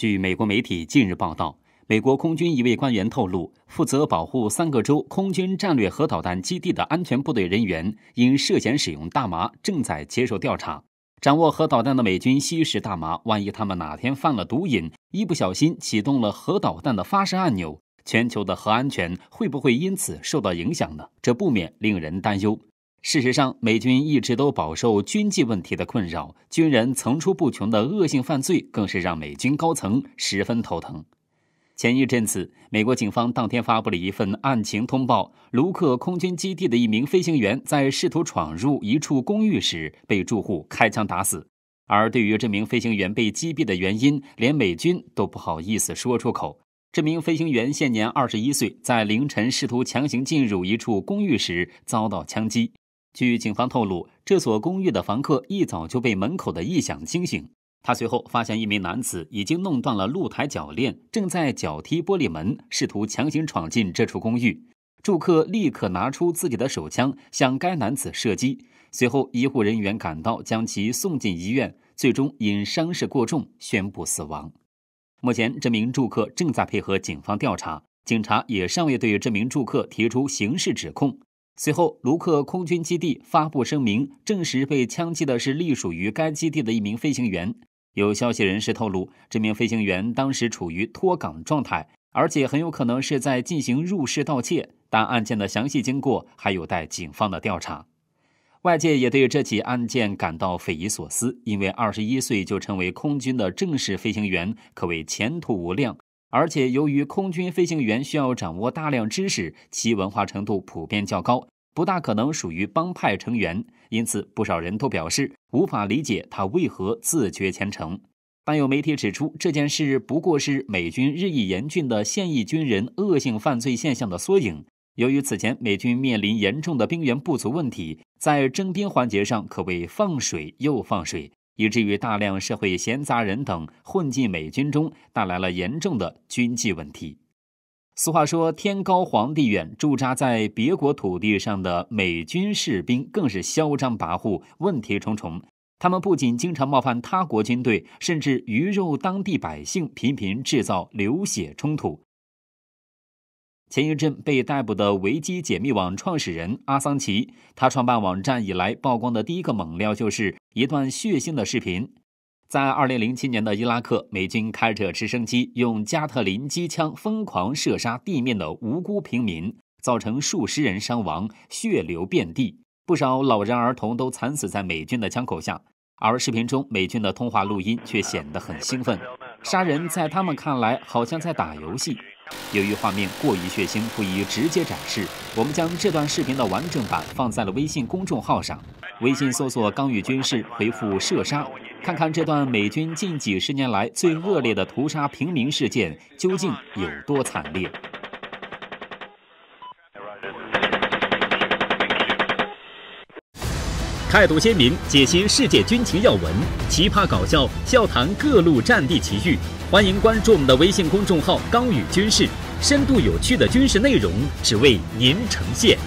据美国媒体近日报道，美国空军一位官员透露，负责保护三个州空军战略核导弹基地的安全部队人员，因涉嫌使用大麻，正在接受调查。掌握核导弹的美军吸食大麻，万一他们哪天犯了毒瘾，一不小心启动了核导弹的发射按钮，全球的核安全会不会因此受到影响呢？这不免令人担忧。事实上，美军一直都饱受军纪问题的困扰，军人层出不穷的恶性犯罪更是让美军高层十分头疼。前一阵子，美国警方当天发布了一份案情通报：，卢克空军基地的一名飞行员在试图闯入一处公寓时，被住户开枪打死。而对于这名飞行员被击毙的原因，连美军都不好意思说出口。这名飞行员现年二十一岁，在凌晨试图强行进入一处公寓时遭到枪击。据警方透露，这所公寓的房客一早就被门口的异响惊醒。他随后发现一名男子已经弄断了露台铰链，正在脚踢玻璃门，试图强行闯进这处公寓。住客立刻拿出自己的手枪向该男子射击。随后，医护人员赶到，将其送进医院，最终因伤势过重宣布死亡。目前，这名住客正在配合警方调查，警察也尚未对这名住客提出刑事指控。随后，卢克空军基地发布声明，证实被枪击的是隶属于该基地的一名飞行员。有消息人士透露，这名飞行员当时处于脱岗状态，而且很有可能是在进行入室盗窃。但案件的详细经过还有待警方的调查。外界也对这起案件感到匪夷所思，因为二十一岁就成为空军的正式飞行员，可谓前途无量。而且，由于空军飞行员需要掌握大量知识，其文化程度普遍较高，不大可能属于帮派成员。因此，不少人都表示无法理解他为何自绝前程。但有媒体指出，这件事不过是美军日益严峻的现役军人恶性犯罪现象的缩影。由于此前美军面临严重的兵源不足问题，在征兵环节上可谓放水又放水。以至于大量社会闲杂人等混进美军中，带来了严重的军纪问题。俗话说“天高皇帝远”，驻扎在别国土地上的美军士兵更是嚣张跋扈，问题重重。他们不仅经常冒犯他国军队，甚至鱼肉当地百姓，频频制造流血冲突。前一阵被逮捕的维基解密网创始人阿桑奇，他创办网站以来曝光的第一个猛料就是一段血腥的视频。在二零零七年的伊拉克，美军开着直升机，用加特林机枪疯狂射杀地面的无辜平民，造成数十人伤亡，血流遍地，不少老人、儿童都惨死在美军的枪口下。而视频中，美军的通话录音却显得很兴奋，杀人在他们看来好像在打游戏。由于画面过于血腥，不宜直接展示，我们将这段视频的完整版放在了微信公众号上。微信搜索“刚与军事”，回复“射杀”，看看这段美军近几十年来最恶劣的屠杀平民事件究竟有多惨烈。态度鲜明，解析世界军情要闻，奇葩搞笑，笑谈各路战地奇遇。欢迎关注我们的微信公众号“刚宇军事”，深度有趣的军事内容，只为您呈现。